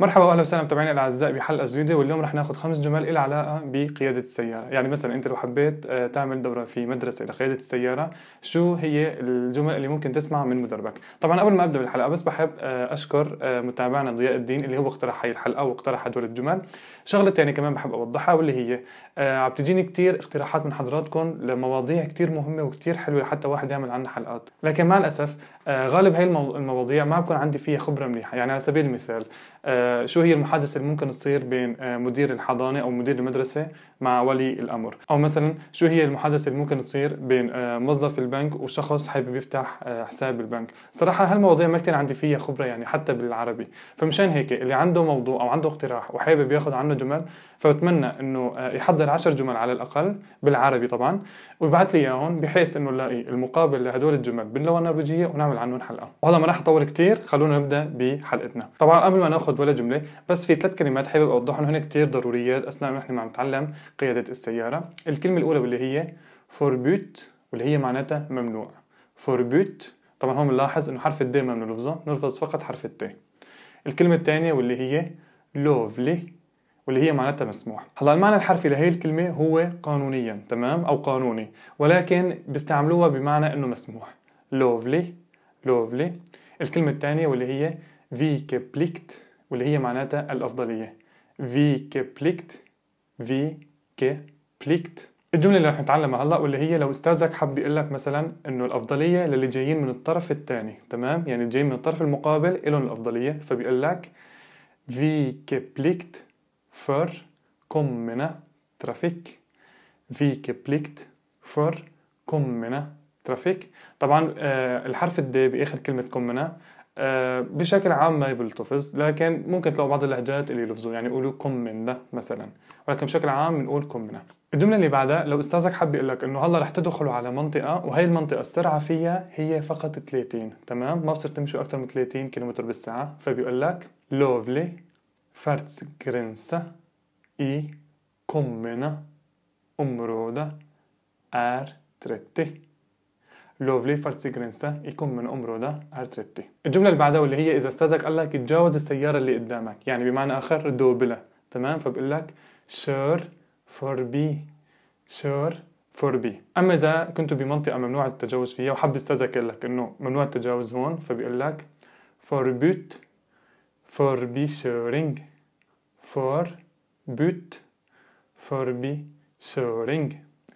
مرحبا واهلا وسهلا متابعينا الاعزاء بحلقه جديده واليوم رح ناخذ خمس جمل لها علاقه بقياده السياره، يعني مثلا انت لو حبيت آه، تعمل دوره في مدرسه لقياده السياره، شو هي الجمل اللي ممكن تسمعها من مدربك؟ طبعا قبل ما ابدا بالحلقه بس بحب آه، اشكر آه، متابعنا ضياء الدين اللي هو اقترح هي الحلقه واقترح هدول الجمل، شغله ثانيه كمان بحب اوضحها واللي هي عم تجيني كثير اقتراحات من حضراتكم لمواضيع كثير مهمه وكثير حلوه لحتى واحد يعمل عنها حلقات، لكن مع الاسف غالب هي المواضيع ما بكون عندي فيها خبره منيحه، يعني على سبيل المثال آه، شو هي المحادثة اللي ممكن تصير بين آه، مدير الحضانة أو مدير المدرسة مع ولي الأمر أو مثلا شو هي المحادثة اللي ممكن تصير بين آه، موظف البنك وشخص حابب يفتح حساب البنك صراحة هالمواضيع ما كتير عندي فيها خبرة يعني حتى بالعربي فمشان هيك اللي عنده موضوع أو عنده اقتراح وحابب ياخذ عنه جمل فبتمنى انه يحضر عشر جمل على الاقل بالعربي طبعا ويبعث لي اياهم بحيث انه نلاقي المقابل لهدول الجمل باللغه النرويجيه ونعمل عنهم حلقه وهلا ما راح اطول كثير خلونا نبدا بحلقتنا طبعا قبل ما ناخذ ولا جمله بس في ثلاث كلمات حابب اوضحهم هنا كتير ضروريات اثناء ما احنا عم نتعلم قياده السياره الكلمه الاولى واللي هي بيوت واللي هي معناتها ممنوع بيوت طبعا هون بنلاحظ انه حرف الدي ما بنلفظه بنلفظ فقط حرف التي الكلمه الثانيه واللي هي لوفلي واللي هي معناتها مسموح هلا المعنى الحرفي لهي الكلمه هو قانونيا تمام او قانوني ولكن بيستعملوها بمعنى انه مسموح لوفلي لوفلي الكلمه الثانيه واللي هي فيكبليكت واللي هي معناتها الأفضلية في كبليكت في كبليكت الجملة اللي رح نتعلمها هلا واللي هي لو استاذك حب يقول لك مثلا انه الافضلية للي جايين من الطرف الثاني، تمام؟ يعني جايين من الطرف المقابل لهم الافضلية فبيقول لك في كبليكت فور من ترافيك في كبليكت فور من ترافيك طبعا آه، الحرف الد باخر كلمة كوم كومنا آه، بشكل عام ما بيلتفظ لكن ممكن تلاقوا بعض اللهجات اللي يلفظوا يعني يقولوا كم من مثلا ولكن بشكل عام بنقول كم منه الجملة اللي بعدها لو استاذك حب يقول لك انه هلا رح تدخلوا على منطقة وهي المنطقة السرعة فيها هي فقط 30 تمام ما بصير تمشوا أكثر من 30 كيلومتر بالساعة فبيقول لك لوفلي فارتس جرينسا اي كومنا امرودا ار 30 لوفلي جرينسا يكون من عمره ده ارتريتي الجمله اللي بعدها واللي هي اذا استاذك قال لك تجاوز السياره اللي قدامك يعني بمعنى اخر دوبله تمام فبقول لك شور فور بي شور فور بي اما اذا كنت بمنطقه ممنوع التجاوز فيها وحب استاذك يقول لك انه ممنوع التجاوز هون فبقول لك فور بوت فور بي شورينج فور بوت فور بي شورينج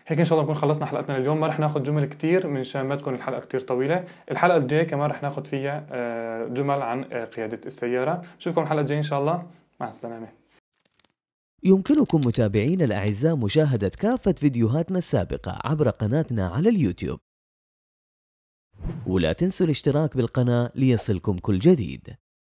هيك ان شاء الله بنكون خلصنا حلقتنا لليوم ما رح ناخذ جمل كتير من شان ما تكون الحلقه كتير طويله الحلقه الجايه كمان رح ناخذ فيها آه، جمل عن آه، قياده السياره بشوفكم الحلقه الجايه ان شاء الله مع السلامه يمكنكم متابعينا الاعزاء مشاهده كافه فيديوهاتنا السابقه عبر قناتنا على اليوتيوب ولا تنسوا الاشتراك بالقناه ليصلكم كل جديد